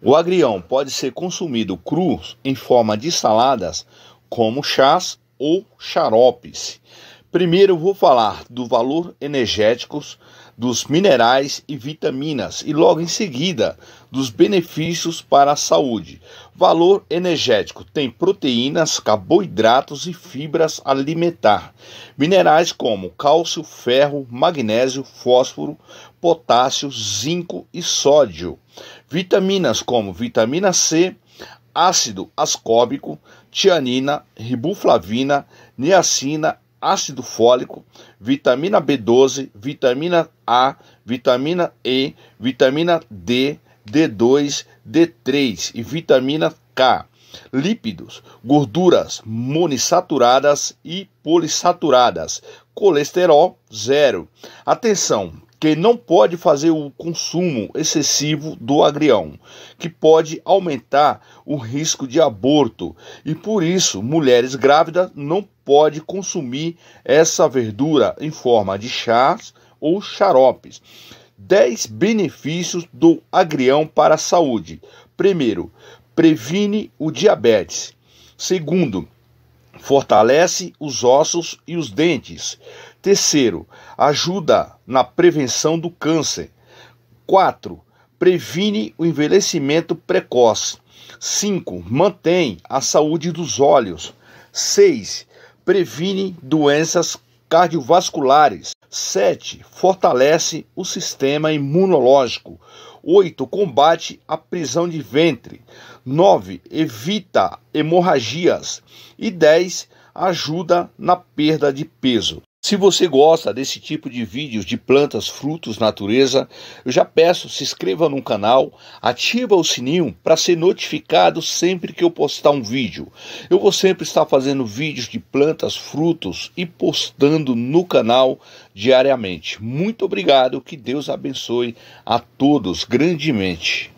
O agrião pode ser consumido cru em forma de saladas, como chás ou xaropes. Primeiro vou falar do valor energético dos minerais e vitaminas e logo em seguida dos benefícios para a saúde. Valor energético tem proteínas, carboidratos e fibras alimentar. Minerais como cálcio, ferro, magnésio, fósforo, potássio, zinco e sódio. Vitaminas como vitamina C, ácido ascóbico, tianina, riboflavina, niacina ácido fólico, vitamina B12, vitamina A, vitamina E, vitamina D, D2, D3 e vitamina K. Lípidos, gorduras monoinsaturadas e polissaturadas. Colesterol zero. Atenção, que não pode fazer o consumo excessivo do agrião, que pode aumentar o risco de aborto. E por isso, mulheres grávidas não podem consumir essa verdura em forma de chás ou xaropes. 10 benefícios do agrião para a saúde. Primeiro, previne o diabetes. Segundo, fortalece os ossos e os dentes. Terceiro, ajuda na prevenção do câncer. Quatro, previne o envelhecimento precoce. Cinco, mantém a saúde dos olhos. Seis, previne doenças cardiovasculares. 7. Fortalece o sistema imunológico. 8. Combate a prisão de ventre. 9. Evita hemorragias. E 10. Ajuda na perda de peso. Se você gosta desse tipo de vídeos de plantas, frutos, natureza, eu já peço, se inscreva no canal, ativa o sininho para ser notificado sempre que eu postar um vídeo. Eu vou sempre estar fazendo vídeos de plantas, frutos e postando no canal diariamente. Muito obrigado, que Deus abençoe a todos grandemente.